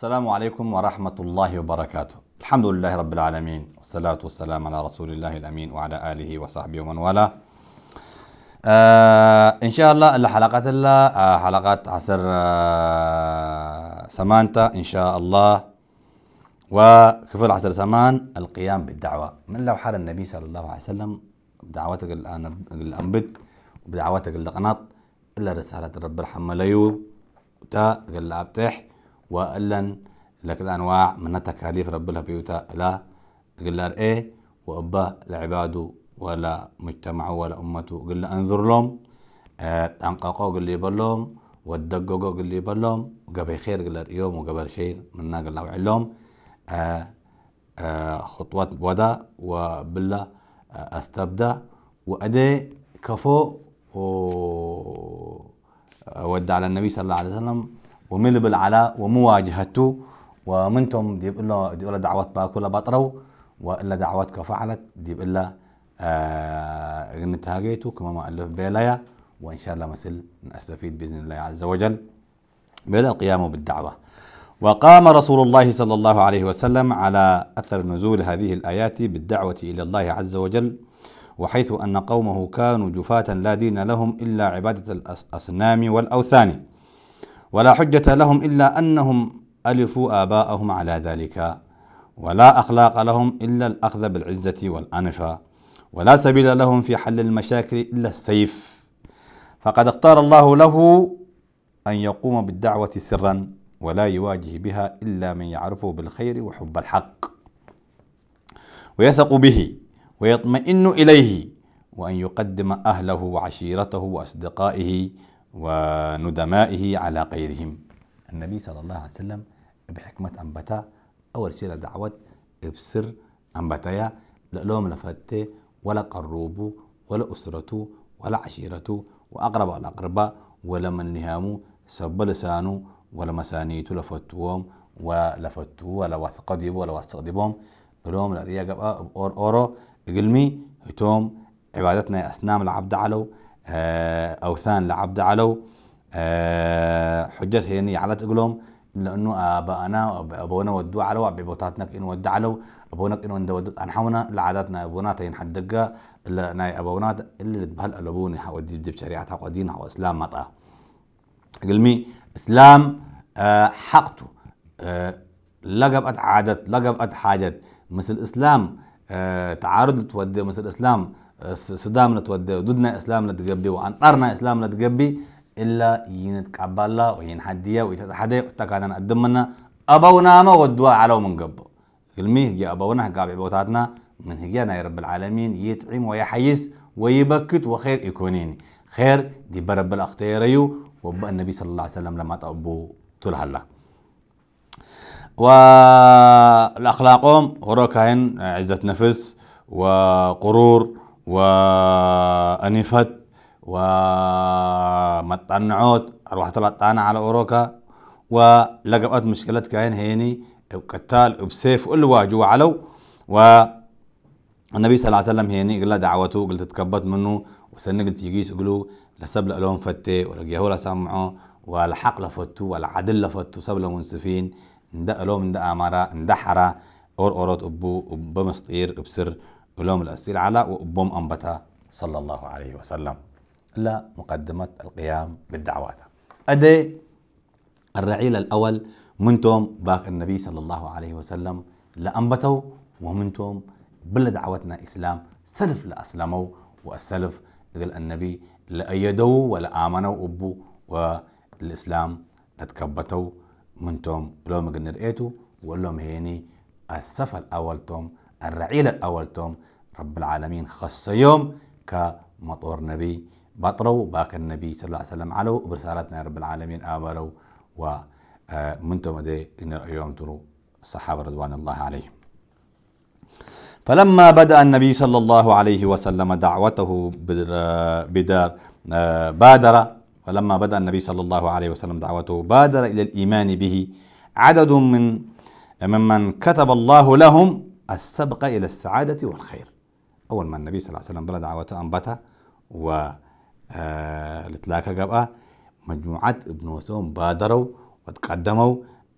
السلام عليكم ورحمة الله وبركاته الحمد لله رب العالمين والصلاة والسلام على رسول الله الأمين وعلى آله وصحبه ومن والاه آه إن شاء الله الحلقات الله آه حلقات عصر آه سمانتا إن شاء الله وكفل عصر سمان القيام بالدعوة من لو حال النبي صلى الله عليه وسلم بدعوتك الأنبت بدعوتك القناط إلا رسالة رب الحمليو تا قال بتح وألن لك الأنواع من التكاليف رب الله بيوتا لا قال إيه وأبا لعباده ولا مجتمعه ولا أمته قال أنظر لهم آه، تنققوا قل لي بلهم ودققوا قل لي بلهم قبل خير قال يوم وقبل شيء منا قل له علهم آه، آه، خطوات ودا وبلا استبدا وأدي كفو ودع على النبي صلى الله عليه وسلم ومل بالعلاء ومواجهته ومنتم دي بقول له دي بقول له دعوات باكولا بطرو والا دعواتك فعلت دي بقول له آه كما ما الف بيليا وان شاء الله مسل نستفيد باذن الله عز وجل بين القيام بالدعوه وقام رسول الله صلى الله عليه وسلم على اثر نزول هذه الايات بالدعوه الى الله عز وجل وحيث ان قومه كانوا جفاة لا دين لهم الا عباده الاصنام والاوثان ولا حجة لهم إلا أنهم ألفوا آباءهم على ذلك ولا أخلاق لهم إلا الأخذ بالعزة والأنفة ولا سبيل لهم في حل المشاكل إلا السيف فقد اختار الله له أن يقوم بالدعوة سرا ولا يواجه بها إلا من يعرفه بالخير وحب الحق ويثق به ويطمئن إليه وأن يقدم أهله وعشيرته وأصدقائه وندمائه على غيرهم النبي صلى الله عليه وسلم بحكمة أنبتا أول شيء دعوة بسر أنبتايا لألوم لفتة ولا قروب ولا أسرته ولا عشيرته وأقرب الأقرباء ولا من نهام سب لسانه ولا مسانيته لفتوهم ولفتوه ولا وثقديب ولا وثقديبهم لألوم الأرياء أور أورو قلمي هتوم عبادتنا أسنام العبد علو آه، اوثان لعبد علو آه، حجته يعني على اقلهم لانه ابانا ابونا ودوا علو ابيبوتاتنك ان ود علو ابونك ان ود عن حونا لعاداتنا ابونات ينحد دقه الا ناي ابونات اللي تبهل الابوني حودي بدي بشريعتها ودينها واسلام مطا قلمي اسلام آه حقته آه لقبت عادت لقبت حاجت مثل اسلام آه تعارض تودي مثل اسلام تودي ودنا إسلامنا እስላምነት وعن أرنا إسلامنا ገቢ إلا ينت كعبالا وين حديا ويتحدى وتكادنا قدمنا أبونا ما ودوا على من قبل المي هي أبونا قابع بوتاتنا من هجينا يا رب العالمين يتعيم ويحيس ويبكت وخير يكونين خير دي برب الأختيريو وبقى النبي صلى الله عليه وسلم لما تأبو تلها الله والأخلاقهم هروكاين عزة نفس وقرور وأنفت ومتنعوت أروح طلعتانا على أوروكا ولقبت مشكلة كاين هيني وقتال بسيف كل واجوا علو والنبي صلى الله عليه وسلم هيني قال دعوته قلت تكبت منه وسن قلت يجيس قلو لسب لهم فتي ولقيه ولا سمعه والحق لفتو والعدل لفتو سب منصفين ندق لهم ندق أمارة ندحرة أور أورات أبو بمسطير بسر ولوم الأسئلة على وأبوم أنبتا صلى الله عليه وسلم إلا مقدمة القيام بالدعوات أدي الرعيل الأول منتم باق النبي صلى الله عليه وسلم لأنبتوا ومنتم بل دعوتنا إسلام سلف لأسلموا والسلف إذ النبي لأيدوا ولا آمنوا أبو والإسلام لتكبتوا منتم لهم قد رأيتوا ولهم هيني السفر أولتم توم الرعيل الأول توم رب العالمين يوم كمطور نبي بطرو باك النبي صلى الله عليه وسلم علو برسالتنا رب العالمين آبرو آه، ومنتم أدي إن يوم ترو الصحابة رضوان الله عليهم فلما بدأ النبي صلى الله عليه وسلم دعوته بدار آه، بادر فلما بدأ النبي صلى الله عليه وسلم دعوته بادر إلى الإيمان به عدد من ممن كتب الله لهم السبق إلى السعادة والخير أول ما النبي صلى الله عليه وسلم بلد عوته أنبته و آه، لتلاقى جابها مجموعة ابن وسوم بادروا وتقدموا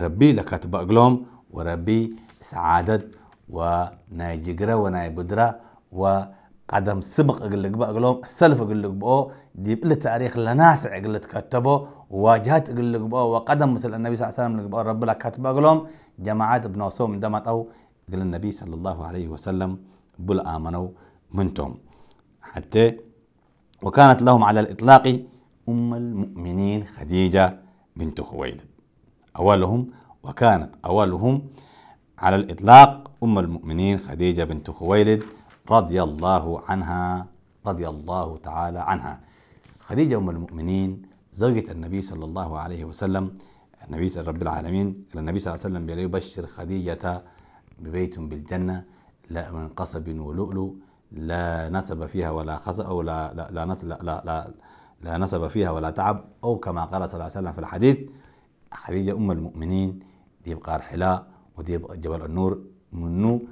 ربي لكاتب أقلهم وربي سعادة وناي ونايبدرة وقدم سبق أقلق بأقلهم السلف أقلق بأو دي التاريخ لناسع أقل تكتبه وواجهات أقلق بأو وقدم مثل النبي صلى الله عليه وسلم أقلق رب لكاتب أقلهم جماعات ابن وسوم دمت أو قال النبي صلى الله عليه وسلم بل آمنوا منتم حتى وكانت لهم على الإطلاق أم المؤمنين خديجة بنت خويلد أولهم وكانت أولهم على الإطلاق أم المؤمنين خديجة بنت خويلد رضي الله عنها رضي الله تعالى عنها خديجة أم المؤمنين زوجة النبي صلى الله عليه وسلم النبي رب العالمين النبي صلى الله عليه وسلم بيبشر خديجة ببيت بالجنة لا من قصب ولؤلؤ لا نسب فيها ولا خزأ أو لا لا لا, لا, لا, لا, لا نسب فيها ولا تعب أو كما قال صلى الله عليه وسلم في الحديث خديجة أم المؤمنين دي بقار حلاء ودي جبل النور منو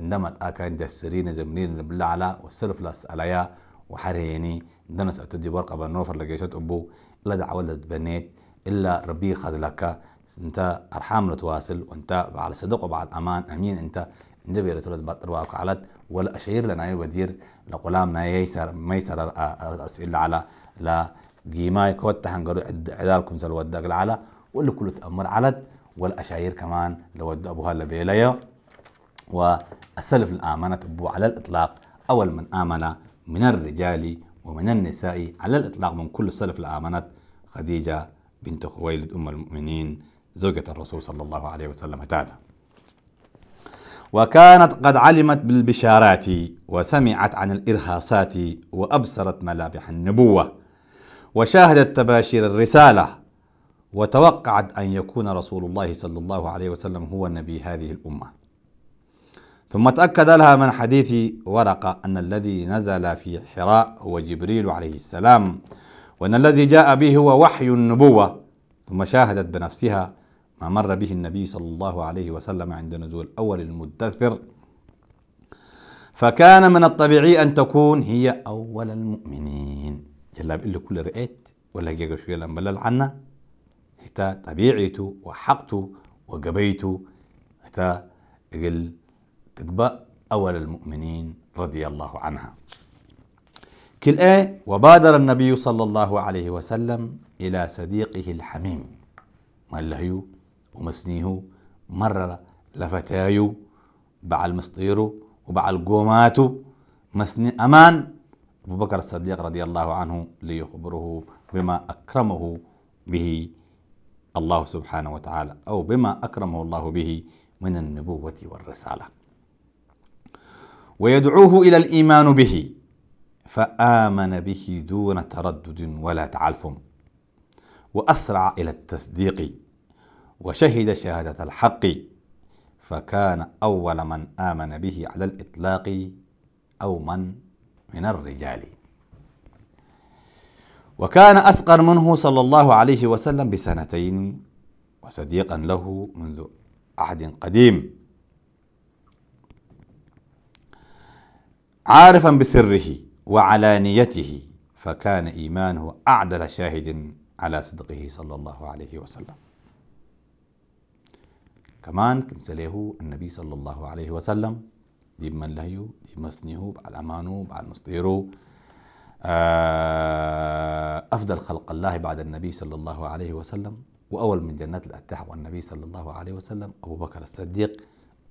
عندما آه، كان دسرين زمنين بالله على والسلف لاس عليا وحريني دنس أتدي ورقة بنوفر لقيشت أبو لا دعوة بنيت إلا ربي خزلك انت ارحام لتواصل وانت بعد صدق وبعد امان امين انت نبي يا رتولد بطر وقعلت ولا اشير لنا ودير لقلام ما يسر ميسر اسئل على لا جيما يكوت هنقرو عدالكم زل ودق العلا واللي كله تامر علت والاشاعير كمان لو ابوها لبيليا والسلف الامنه ابو على الاطلاق اول من امن من الرجال ومن النساء على الاطلاق من كل السلف الامنت خديجه بنت خويلد ام المؤمنين زوجة الرسول صلى الله عليه وسلم تعالى وكانت قد علمت بالبشارات وسمعت عن الإرهاصات وأبصرت ملامح النبوة وشاهدت تباشير الرسالة وتوقعت أن يكون رسول الله صلى الله عليه وسلم هو النبي هذه الأمة ثم تأكد لها من حديث ورقة أن الذي نزل في حراء هو جبريل عليه السلام وأن الذي جاء به هو وحي النبوة ثم شاهدت بنفسها ما مر به النبي صلى الله عليه وسلم عند نزول أول المدثر فكان من الطبيعي أن تكون هي أول المؤمنين جلاب بقول كل رئيت ولا جيجا شوية لما بلل عنا حتى طبيعته وحقته وقبيته حتى قل تقبأ أول المؤمنين رضي الله عنها كل آية وبادر النبي صلى الله عليه وسلم إلى صديقه الحميم ما اللي هيو ومسنيهو مرة لفتايو بعل مسطيرو وبعل قوماتو مسني أمان أبو بكر الصديق رضي الله عنه ليخبره بما أكرمه به الله سبحانه وتعالى أو بما أكرمه الله به من النبوة والرسالة ويدعوه إلى الإيمان به فآمن به دون تردد ولا تعلثم وأسرع إلى التصديق وشهد شهادة الحق فكان أول من آمن به على الإطلاق أو من من الرجال وكان أسقر منه صلى الله عليه وسلم بسنتين وصديقا له منذ عهد قديم عارفا بسره وعلانيته فكان إيمانه أعدل شاهد على صدقه صلى الله عليه وسلم كمان كم سليهو النبي صلى الله عليه وسلم ديب من لهيو ديب مسنيهو بعد أمانو بعد مصطيرو آه، أفضل خلق الله بعد النبي صلى الله عليه وسلم وأول من جنات الأتاح والنبي صلى الله عليه وسلم أبو بكر الصديق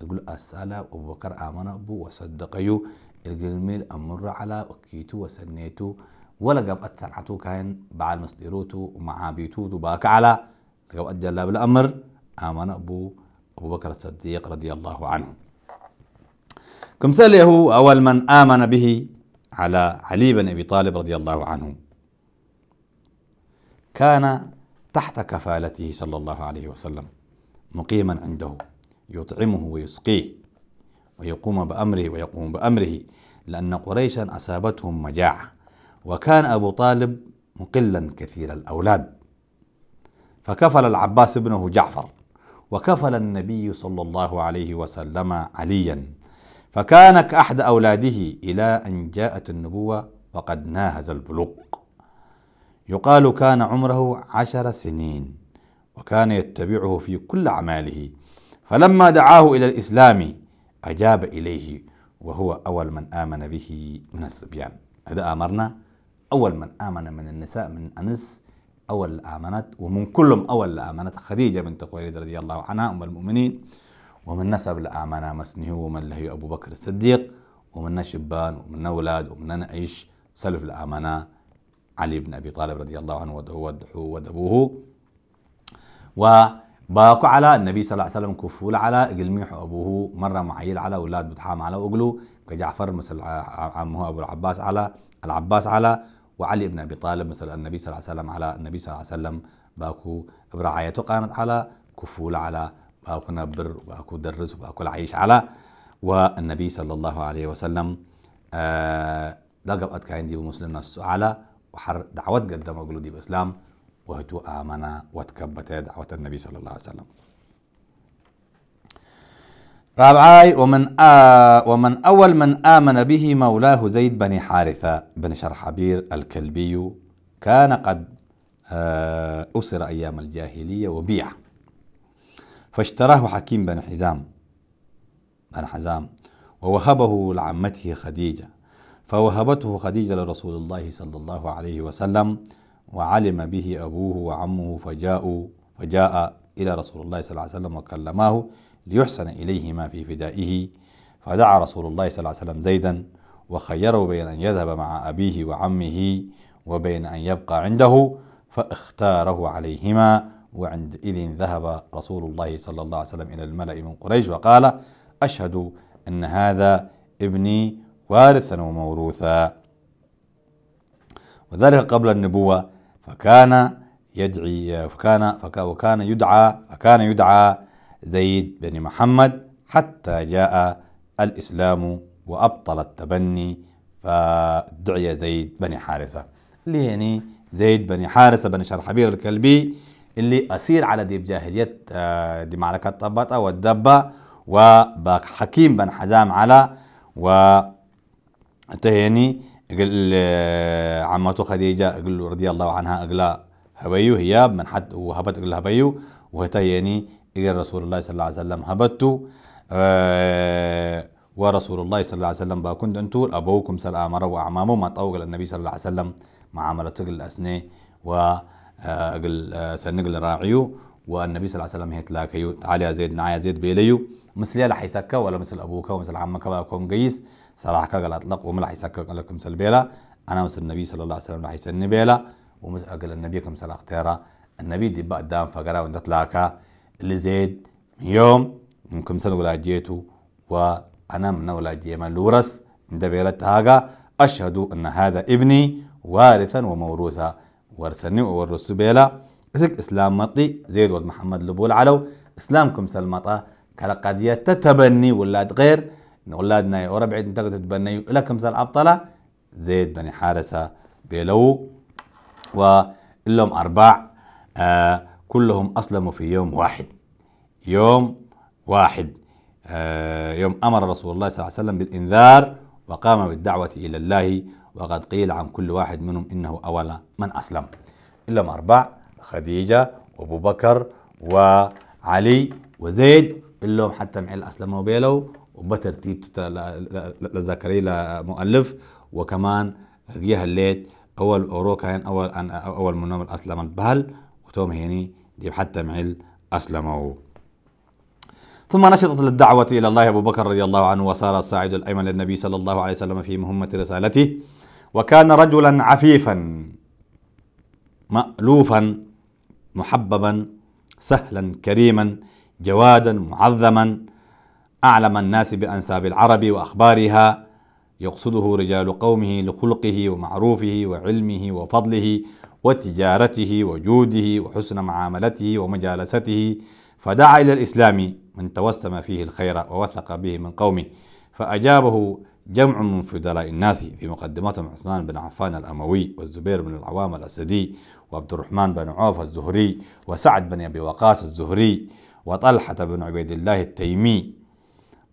يقول أسالة أبو بكر آمن أبو وصدقيو الجلميل أمر على أكيتو وسنيتو ولا قب أتسنعتو كان بعد مصديروتو ومعابيتو باك على لقب أجل بالأمر آمن أبو أبو بكر الصديق رضي الله عنه سأله أول من آمن به على علي بن أبي طالب رضي الله عنه كان تحت كفالته صلى الله عليه وسلم مقيما عنده يطعمه ويسقيه ويقوم بأمره ويقوم بأمره لأن قريشا أصابتهم مجاعة وكان أبو طالب مقلا كثير الأولاد فكفل العباس ابنه جعفر وكفل النبي صلى الله عليه وسلم عليا فكان كأحد أولاده إلى أن جاءت النبوة وقد ناهز البلوغ يقال كان عمره عشر سنين وكان يتبعه في كل أعماله فلما دعاه إلى الإسلام أجاب إليه وهو أول من آمن به من الصبيان هذا أمرنا أول من آمن من النساء من أنس أول الأمانات ومن كلهم أول الأمانات خديجة بنت خويلد رضي الله عنها أم المؤمنين ومن نسب الآمنة مسنه ومن له أبو بكر الصديق ومن شبان ومن أولاد ومن نعيش سلف الآمنة علي بن أبي طالب رضي الله عنه ودبوه وباكو على النبي صلى الله عليه وسلم كفول على ميحو أبوه مرة معيل على أولاد بتحام على أقلو كجعفر مثل آه، عمه أبو العباس على العباس على وعلي بن أبي طالب مثل النبي صلى الله عليه وسلم على النبي صلى الله عليه وسلم باكو برعايته قامت على كفول على باكو نبر باكو درس باكو العيش على والنبي صلى الله عليه وسلم آه دقبت كاين دي بمسلم نص على وحر دعوت قدم أقول دي بإسلام وهتو آمنا وتكبت دعوة النبي صلى الله عليه وسلم رابعاي ومن آ ومن أول من آمن به مولاه زيد بن حارثة بن شرحبير الكلبي كان قد أسر أيام الجاهلية وبيع فاشتراه حكيم بن حزام بن حزام ووهبه لعمته خديجة فوهبته خديجة لرسول الله صلى الله عليه وسلم وعلم به أبوه وعمه فجاءوا فجاء إلى رسول الله صلى الله عليه وسلم وكلماه ليحسن إليهما في فدائه فدعا رسول الله صلى الله عليه وسلم زيدا وخيره بين أن يذهب مع أبيه وعمه وبين أن يبقى عنده فاختاره عليهما وعندئذ ذهب رسول الله صلى الله عليه وسلم إلى الملأ من قريش وقال أشهد أن هذا ابني وارثا وموروثا وذلك قبل النبوة فكان يدعي فكان فكان يدعى فكان يدعى زيد بن محمد حتى جاء الإسلام وأبطل التبني فدعي زيد بن حارثة اللي يعني زيد بن حارثة بن شرحبيل الكلبي اللي أسير على ديب جاهلية آه، دي معركة طبطة والدبة وباك حكيم بن حزام على و تهيني يعني، قل آه، عمته خديجة قل رضي الله عنها أقلا هبيو هياب من حد وهبت قل هبيو يعني إلى رسول الله صلى الله عليه وسلم هبت آه، ورسول الله صلى الله عليه وسلم باكون دنتور أبوكم سل آمر وأعمامه ما طوق النبي صلى الله عليه وسلم مع مرتق الأسنة و آه، آه، سنقل راعيو والنبي صلى الله عليه وسلم هيتلاكيو تعالى يا زيد نعايا زيد بيليو مثل يلا حيسكا ولا مثل أبوك ومثل عمك باكم قيس صراحة قال أطلق ومل حيسكا لكم سل بيلا أنا مثل النبي صلى الله عليه وسلم حيسن بيلا ومثل أقل النبي كم سل اختيارا النبي دي بقى دام فقرا وندتلاكا لزيد من يوم من كم سنة ولاجيته وأنا من ولاجي من لورس من دبيرت هاجا أشهد أن هذا ابني وارثا وموروثا ورسني وورث بيلا اسك إسلام مطي زيد ولد محمد لبول علو إسلام كم سلمطا كلا قضية تتبني ولاد غير ولادنا يا ربع انت تتبني إلى كم سال أبطلة زيد بني حارسة بيلو ولهم أربع آه كلهم أسلموا في يوم واحد يوم واحد آه، يوم أمر رسول الله صلى الله عليه وسلم بالإنذار وقام بالدعوة إلى الله وقد قيل عن كل واحد منهم إنه أول من أسلم إلا أربع خديجة وأبو بكر وعلي وزيد إلهم حتى معي أسلموا بيلو وبترتيب لزكريا مؤلف وكمان جيها الليت أول أورو كان أول أن أول من أسلم البهل وتوم هيني دي حتى معل أسلموا ثم نشطت للدعوة إلى الله أبو بكر رضي الله عنه وصار الساعد الأيمن للنبي صلى الله عليه وسلم في مهمة رسالته وكان رجلا عفيفا مألوفا محببا سهلا كريما جوادا معظما أعلم الناس بأنساب العرب وأخبارها يقصده رجال قومه لخلقه ومعروفه وعلمه وفضله وتجارته وجوده وحسن معاملته ومجالسته فدعا إلى الإسلام من توسم فيه الخير ووثق به من قومه فأجابه جمع من فضلاء الناس في مقدمتهم عثمان بن عفان الأموي والزبير بن العوام الأسدي وعبد الرحمن بن عوف الزهري وسعد بن أبي وقاص الزهري وطلحة بن عبيد الله التيمي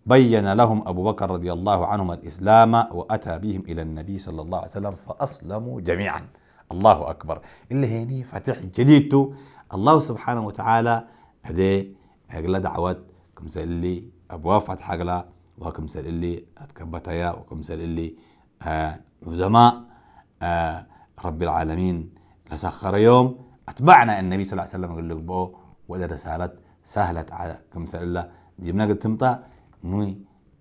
بين لهم أبو بكر رضي الله عنهم الإسلام وأتى بهم إلى النبي صلى الله عليه وسلم فأسلموا جميعاً الله أكبر اللي هيني فاتح جديدته الله سبحانه وتعالى هذي أقل دعوات كم سألي أبواب فتح أغلى وكم سألي أتكبتايا وكم سألي آه عزماء آه رب العالمين لسخر يوم أتبعنا النبي صلى الله عليه وسلم قال لك بو ولا رسالة سهلت على كم سألي دي من قد تمطى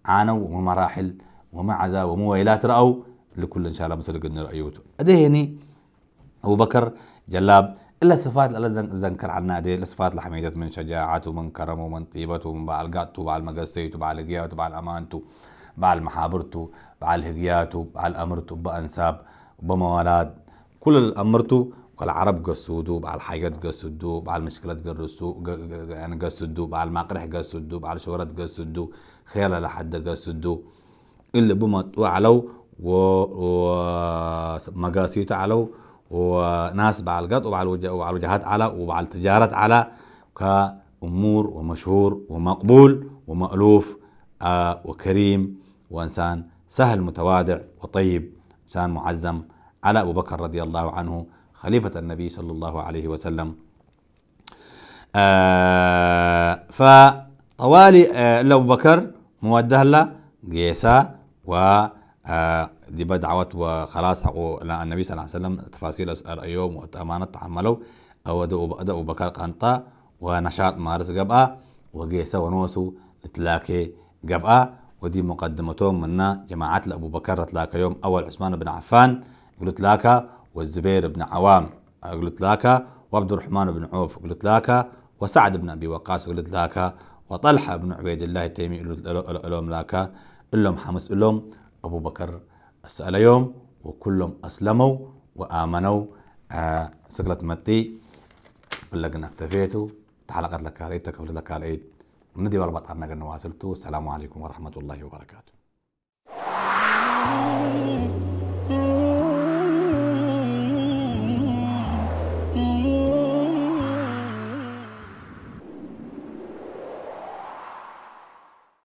عانوا ومراحل ومو ومويلات رأوا لكل إن شاء الله مسلق النور أيوته أدهني أبو بكر جلاب إلا الصفات اللي زنكر عنا دي الصفات اللي من شجاعته من كرمه ومن طيبته من بعل قاته بعل مقسيته بعل قياته بعل أمانته بعل محابرته بعل هقياته بعل أمرته بأنساب بموالات كل الأمرته والعرب قصودو بعل حاجات قصدو بعل مشكلات قرسو يعني قصدوا بعل مقرح قصدوا بعل شهرات قصدوا خيال لحد قصدو اللي بمطوا علو و, و... مقاسيته علو وناس بعل قط وعلى وجهات على وبعل تجارات على كأمور ومشهور ومقبول ومألوف آه، وكريم وإنسان سهل متواضع وطيب إنسان معزم على أبو بكر رضي الله عنه خليفة النبي صلى الله عليه وسلم آه، فطوالي آه، أبو لأبو بكر مودة له و دي بدعوات وخلاص حقو النبي صلى الله عليه وسلم تفاصيل أسأل أيوم وتأمانة تحملوا أو دقوا بكار قنطة ونشاط مارس قبقى وقيسة ونوسو نتلاكي قبقى ودي مقدمتهم منا جماعات لأبو بكر تلاكا يوم أول عثمان بن عفان قلت تلاكا والزبير بن عوام قلت تلاكا وعبد الرحمن بن عوف قلت تلاكا وسعد بن أبي وقاص قلت تلاكا وطلحة بن عبيد الله التيمي قلت لهم لاكا لهم حمص لهم أبو بكر السأليوم وكلهم أسلموا وآمنوا آه سقلت متي بلغنا تفيتو تعلقت لك على إيد تكفلت لك على إيد دي بربط عنا قلنا واصلتو السلام عليكم ورحمة الله وبركاته